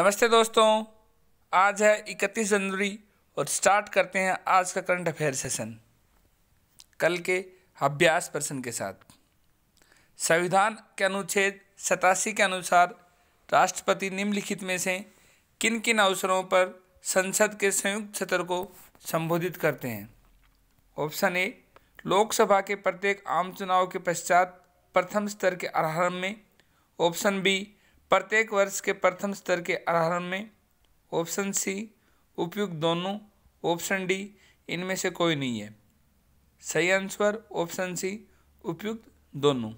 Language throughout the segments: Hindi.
नमस्ते दोस्तों आज है 31 जनवरी और स्टार्ट करते हैं आज का करंट अफेयर सेशन कल के अभ्यास प्रश्न के साथ संविधान के अनुच्छेद सतासी के अनुसार राष्ट्रपति निम्नलिखित में से किन किन अवसरों पर संसद के संयुक्त सत्र को संबोधित करते हैं ऑप्शन ए लोकसभा के प्रत्येक आम चुनाव के पश्चात प्रथम स्तर के आरंभ में ऑप्शन बी प्रत्येक वर्ष के प्रथम स्तर के आधार में ऑप्शन सी उपयुक्त दोनों ऑप्शन डी इनमें से कोई नहीं है सही आंसर ऑप्शन सी उपयुक्त दोनों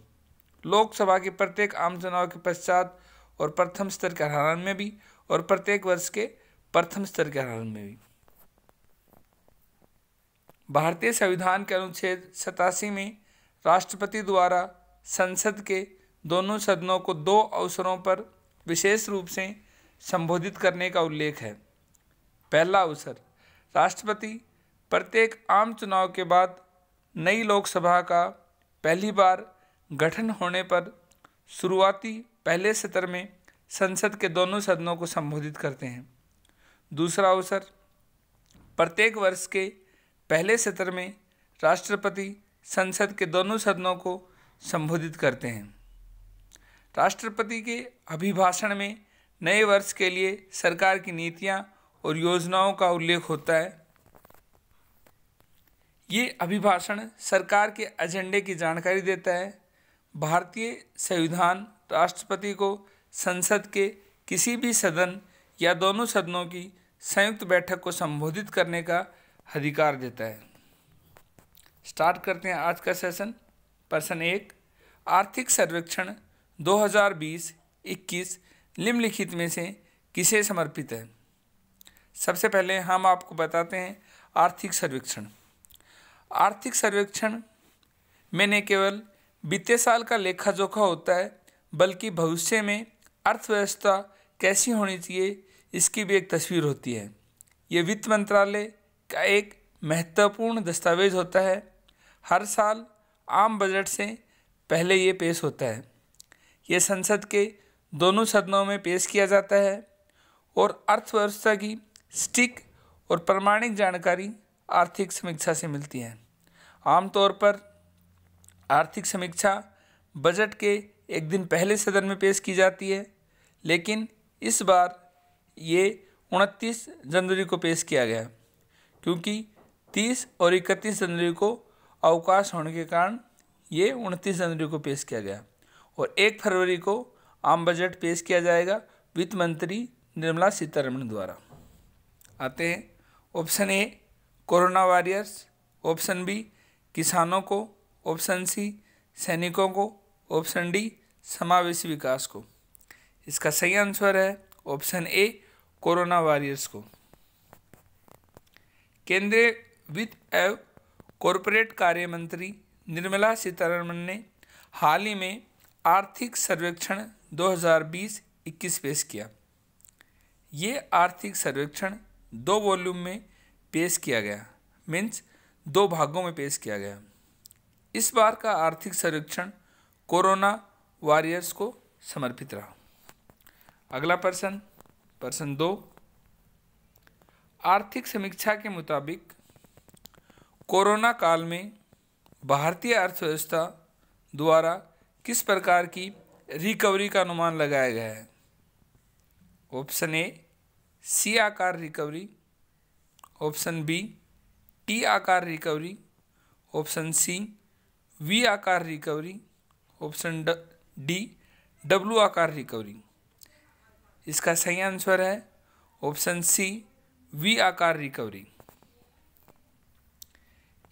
लोकसभा के प्रत्येक आम चुनाव के पश्चात और प्रथम स्तर के आधार में भी और प्रत्येक वर्ष के प्रथम स्तर के आधार में भी भारतीय संविधान के अनुच्छेद सतासी में राष्ट्रपति द्वारा संसद के दोनों सदनों को दो अवसरों पर विशेष रूप से संबोधित करने का उल्लेख है पहला अवसर राष्ट्रपति प्रत्येक आम चुनाव के बाद नई लोकसभा का पहली बार गठन होने पर शुरुआती पहले सत्र में संसद के दोनों सदनों को संबोधित करते हैं दूसरा अवसर प्रत्येक वर्ष के पहले सत्र में राष्ट्रपति संसद के दोनों सदनों को संबोधित करते हैं राष्ट्रपति के अभिभाषण में नए वर्ष के लिए सरकार की नीतियां और योजनाओं का उल्लेख होता है ये अभिभाषण सरकार के एजेंडे की जानकारी देता है भारतीय संविधान राष्ट्रपति को संसद के किसी भी सदन या दोनों सदनों की संयुक्त बैठक को संबोधित करने का अधिकार देता है स्टार्ट करते हैं आज का सेशन प्रश्न एक आर्थिक सर्वेक्षण 2020-21 निम्नलिखित में से किसे समर्पित है सबसे पहले हम आपको बताते हैं आर्थिक सर्वेक्षण आर्थिक सर्वेक्षण में न केवल बीते साल का लेखा जोखा होता है बल्कि भविष्य में अर्थव्यवस्था कैसी होनी चाहिए इसकी भी एक तस्वीर होती है ये वित्त मंत्रालय का एक महत्वपूर्ण दस्तावेज होता है हर साल आम बजट से पहले ये पेश होता है ये संसद के दोनों सदनों में पेश किया जाता है और अर्थव्यवस्था की स्टिक और प्रमाणिक जानकारी आर्थिक समीक्षा से मिलती है आमतौर पर आर्थिक समीक्षा बजट के एक दिन पहले सदन में पेश की जाती है लेकिन इस बार ये 29 जनवरी को पेश किया गया क्योंकि 30 और 31 जनवरी को अवकाश होने के कारण ये 29 जनवरी को पेश किया गया और एक फरवरी को आम बजट पेश किया जाएगा वित्त मंत्री निर्मला सीतारमण द्वारा आते हैं option A corona warriors option B किसानों को ऑप्शन सी सैनिकों को ऑप्शन डी समावेशी विकास को इसका सही आंसर है ऑप्शन ए कोरोना वॉरियर्स को केंद्रीय वित्त एवं कॉरपोरेट कार्य मंत्री निर्मला सीतारमण ने हाल ही में आर्थिक सर्वेक्षण 2020-21 पेश किया ये आर्थिक सर्वेक्षण दो वॉल्यूम में पेश किया गया मीन्स दो भागों में पेश किया गया इस बार का आर्थिक सर्वेक्षण कोरोना वॉरियर्स को समर्पित रहा अगला प्रश्न प्रश्न दो आर्थिक समीक्षा के मुताबिक कोरोना काल में भारतीय अर्थव्यवस्था द्वारा किस प्रकार की रिकवरी का अनुमान लगाया गया है ऑप्शन ए सी आकार रिकवरी ऑप्शन बी टी आकार रिकवरी ऑप्शन सी वी आकार रिकवरी ऑप्शन डी डब्लू आकार रिकवरी इसका सही आंसर है ऑप्शन सी वी आकार रिकवरी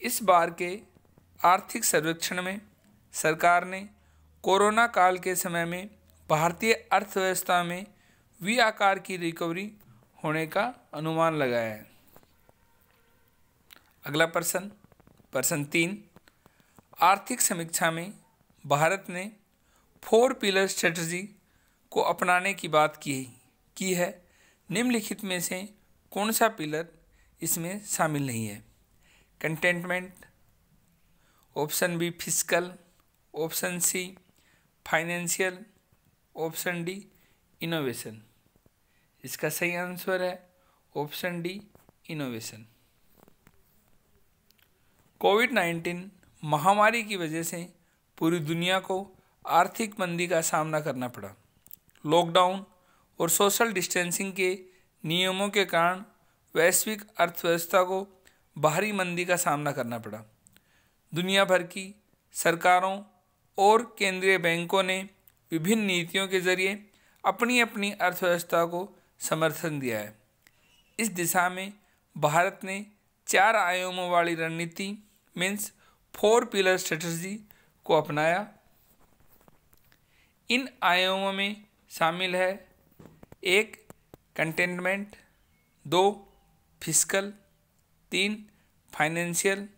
इस बार के आर्थिक सर्वेक्षण में सरकार ने कोरोना काल के समय में भारतीय अर्थव्यवस्था में वी आकार की रिकवरी होने का अनुमान लगाया है अगला प्रश्न प्रश्न तीन आर्थिक समीक्षा में भारत ने फोर पिलर स्ट्रेटजी को अपनाने की बात की की है निम्नलिखित में से कौन सा पिलर इसमें शामिल नहीं है containment option B physical option C financial option D innovation इसका सही आंसर है option D innovation Covid nineteen महामारी की वजह से पूरी दुनिया को आर्थिक मंदी का सामना करना पड़ा लॉकडाउन और सोशल डिस्टेंसिंग के नियमों के कारण वैश्विक अर्थव्यवस्था को बाहरी मंदी का सामना करना पड़ा दुनिया भर की सरकारों और केंद्रीय बैंकों ने विभिन्न नीतियों के जरिए अपनी अपनी अर्थव्यवस्था को समर्थन दिया है इस दिशा में भारत ने चार आयामों वाली रणनीति मीन्स फोर पिलर स्ट्रेटजी को अपनाया इन आयामों में शामिल है एक कंटेनमेंट दो फिजिकल तीन फाइनेंशियल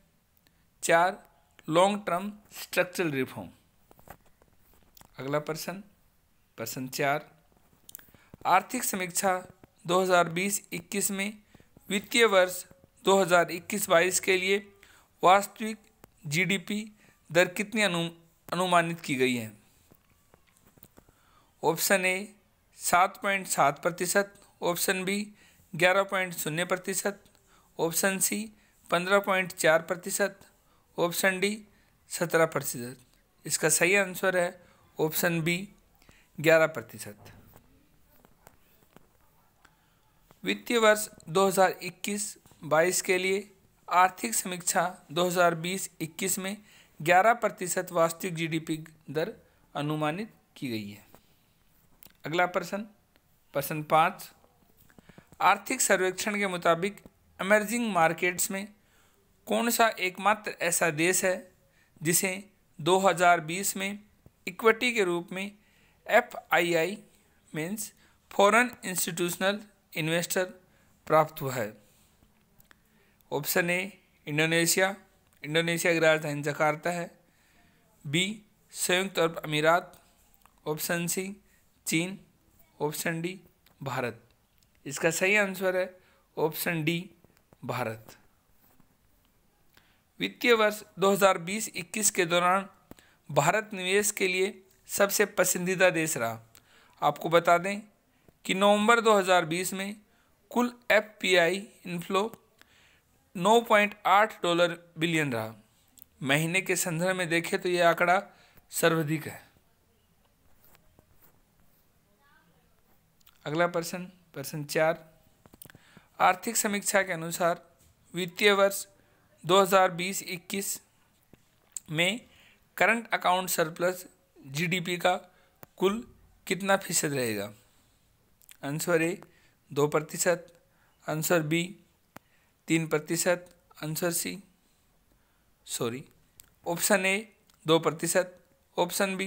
चार लॉन्ग टर्म स्ट्रक्चरल रिफॉर्म अगला प्रश्न प्रश्न चार आर्थिक समीक्षा 2020-21 में वित्तीय वर्ष 2021-22 के लिए वास्तविक जीडीपी दर कितनी अनु अनुमानित की गई है ऑप्शन ए सात पॉइंट सात प्रतिशत ऑप्शन बी ग्यारह पॉइंट शून्य प्रतिशत ऑप्शन सी पंद्रह पॉइंट चार प्रतिशत ऑप्शन डी सत्रह प्रतिशत इसका सही आंसर है ऑप्शन बी ग्यारह प्रतिशत वित्तीय वर्ष 2021-22 के लिए आर्थिक समीक्षा 2020-21 में 11 प्रतिशत वास्तविक जीडीपी दर अनुमानित की गई है अगला प्रश्न प्रश्न पाँच आर्थिक सर्वेक्षण के मुताबिक एमर्जिंग मार्केट्स में कौन सा एकमात्र ऐसा देश है जिसे 2020 में इक्विटी के रूप में F I I means foreign institutional investor प्राप्त हुआ है ऑप्शन ए इंडोनेशिया इंडोनेशिया की राजधानी जकार्ता है बी संयुक्त अरब अमीरात ऑप्शन सी चीन ऑप्शन डी भारत इसका सही आंसर है ऑप्शन डी भारत वित्तीय वर्ष 2020-21 के दौरान भारत निवेश के लिए सबसे पसंदीदा देश रहा आपको बता दें कि नवंबर 2020 में कुल F P I inflow 9.8 dollar billion रहा महीने के संदर्भ में देखें तो यह आंकड़ा सर्वाधिक है अगला प्रश्न प्रश्न चार आर्थिक समीक्षा के अनुसार वित्तीय वर्ष 2020-21 में करंट अकाउंट सरप्लस जीडीपी का कुल कितना फीसद रहेगा आंसर ए दो प्रतिशत आंसर बी तीन प्रतिशत answer C sorry option A दो प्रतिशत ऑप्शन बी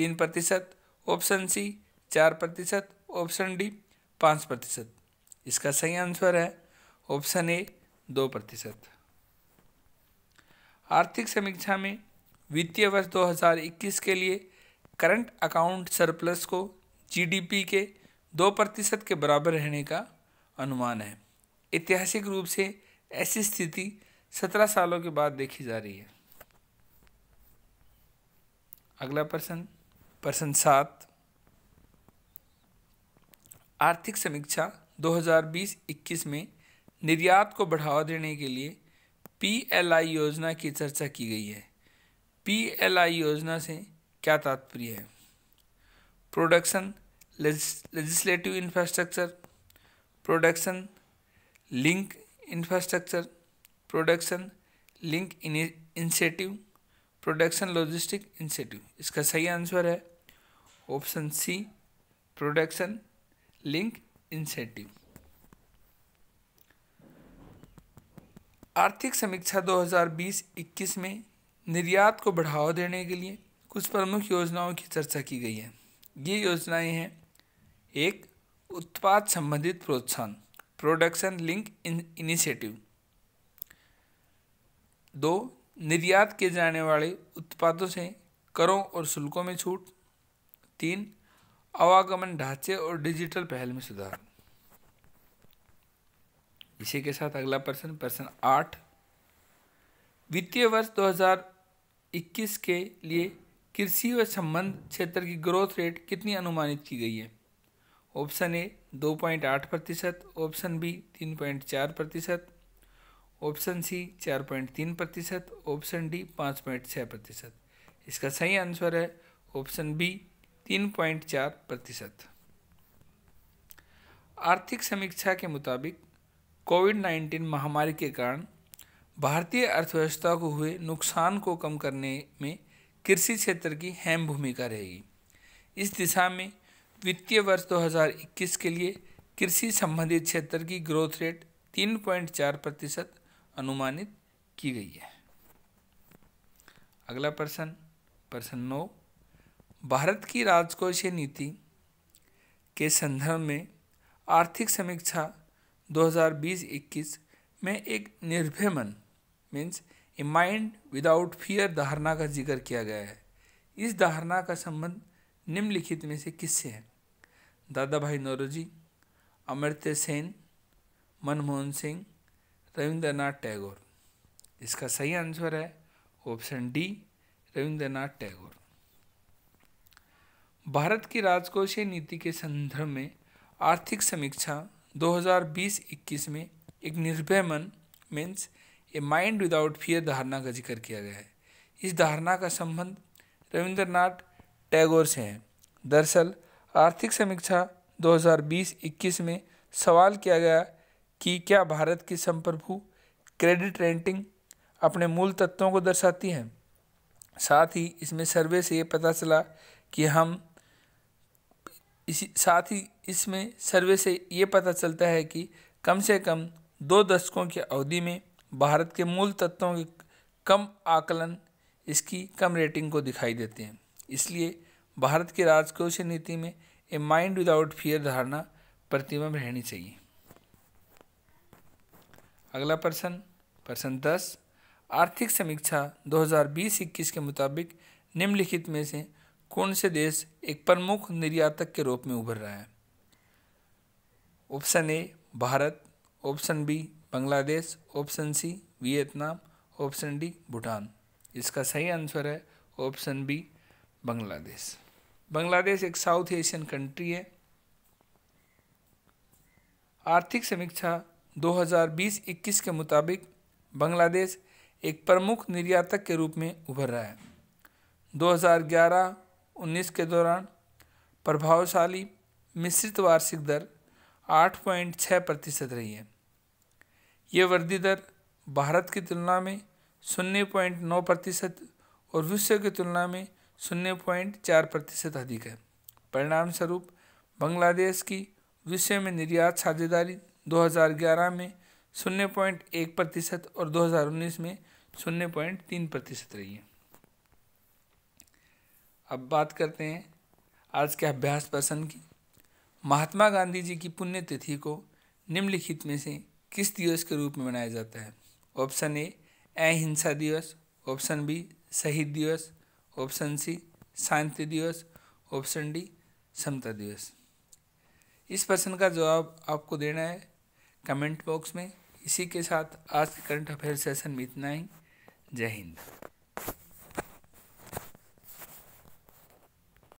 तीन प्रतिशत ऑप्शन सी चार प्रतिशत ऑप्शन डी पाँच प्रतिशत इसका सही आंसर है ऑप्शन ए दो प्रतिशत आर्थिक समीक्षा में वित्तीय वर्ष 2021 के लिए करंट अकाउंट सरप्लस को जीडीपी के दो प्रतिशत के बराबर रहने का अनुमान है ऐतिहासिक रूप से ऐसी स्थिति सत्रह सालों के बाद देखी जा रही है अगला प्रश्न प्रश्न सात आर्थिक समीक्षा 2020-21 में निर्यात को बढ़ावा देने के लिए पीएलआई योजना की चर्चा की गई है पीएलआई योजना से क्या तात्पर्य है production legislative infrastructure production link infrastructure production link incentive production logistic incentive इसका सही आंसर है option C production link incentive आर्थिक समीक्षा 2020-21 में निर्यात को बढ़ावा देने के लिए कुछ प्रमुख योजनाओं की चर्चा की गई है ये योजनाएं हैं एक उत्पाद संबंधित प्रोत्साहन प्रोडक्शन लिंक इनिशिएटिव दो निर्यात किए जाने वाले उत्पादों से करों और शुल्कों में छूट तीन आवागमन ढांचे और डिजिटल पहल में सुधार इसी के साथ अगला प्रश्न प्रश्न आठ वित्तीय वर्ष 2021 के लिए कृषि व संबंध क्षेत्र की ग्रोथ रेट कितनी अनुमानित की गई है ऑप्शन ए 2.8 प्रतिशत ऑप्शन बी 3.4 प्रतिशत ऑप्शन सी 4.3 प्रतिशत ऑप्शन डी 5.6 प्रतिशत इसका सही आंसर है ऑप्शन बी 3.4 प्रतिशत आर्थिक समीक्षा के मुताबिक कोविड 19 महामारी के कारण भारतीय अर्थव्यवस्था को हुए नुकसान को कम करने में कृषि क्षेत्र की अहम भूमिका रहेगी इस दिशा में वित्तीय वर्ष 2021 के लिए कृषि संबंधित क्षेत्र की ग्रोथ रेट 3.4 प्रतिशत अनुमानित की गई है अगला प्रश्न प्रश्न नौ भारत की राजकोषीय नीति के संदर्भ में आर्थिक समीक्षा 2020-21 में एक निर्भय मन means a mind without fear धारणा का जिक्र किया गया है इस धारणा का संबंध निम्नलिखित में से किससे है दादा भाई नौरोजी अमृत सेन मनमोहन सिंह रविंद्रनाथ टैगोर इसका सही आंसर है ऑप्शन डी रविंद्रनाथ टैगोर भारत की राजकोषीय नीति के संदर्भ में आर्थिक समीक्षा 2020-21 में एक निर्भय मन means a mind without fear धारणा का जिक्र किया गया है इस धारणा का संबंध रविंद्रनाथ टैगोर से है दरअसल आर्थिक समीक्षा 2020-21 में सवाल किया गया कि क्या भारत की संप्रभु क्रेडिट रेंटिंग अपने मूल तत्वों को दर्शाती है साथ ही इसमें सर्वे से ये पता चला कि हम इसी साथ ही इसमें सर्वे से ये पता चलता है कि कम से कम दो दशकों की अवधि में भारत के मूल तत्वों के कम आकलन इसकी कम रेटिंग को दिखाई देते हैं इसलिए भारत की राजकोष नीति में ए माइंड विदाउट फियर धारणा प्रतिबंध रहनी चाहिए अगला प्रश्न प्रश्न दस आर्थिक समीक्षा 2020-21 के मुताबिक निम्नलिखित में से कौन से देश एक प्रमुख निर्यातक के रूप में उभर रहा है option A Bharat option B Bangladesh option C Vietnam option D Bhutan इसका सही आंसर है ऑप्शन बी बांग्लादेश बांग्लादेश एक साउथ एशियन कंट्री है आर्थिक समीक्षा 2020-21 के मुताबिक बांग्लादेश एक प्रमुख निर्यातक के रूप में उभर रहा है 2011-19 के दौरान प्रभावशाली मिश्रित वार्षिक दर 8.6 प्रतिशत रही है ये वृद्धि दर भारत की तुलना में शून्य पॉइंट नौ प्रतिशत और विश्व की तुलना में शून्य पॉइंट चार प्रतिशत अधिक है परिणाम स्वरूप बांग्लादेश की विश्व में निर्यात साझेदारी 2011 में शून्य पॉइंट एक प्रतिशत और 2019 में शून्य पॉइंट तीन प्रतिशत रही है अब बात करते हैं आज के अभ्यास प्रसन्न की महात्मा गांधी जी की पुण्यतिथि को निम्नलिखित में से किस दिवस के रूप में मनाया जाता है ऑप्शन ए अहिंसा दिवस ऑप्शन बी शहीद दिवस ऑप्शन सी शांति दिवस ऑप्शन डी समता दिवस इस प्रश्न का जवाब आपको देना है कमेंट बॉक्स में इसी के साथ आज के करंट अफेयर सेशन में इतना ही जय हिंद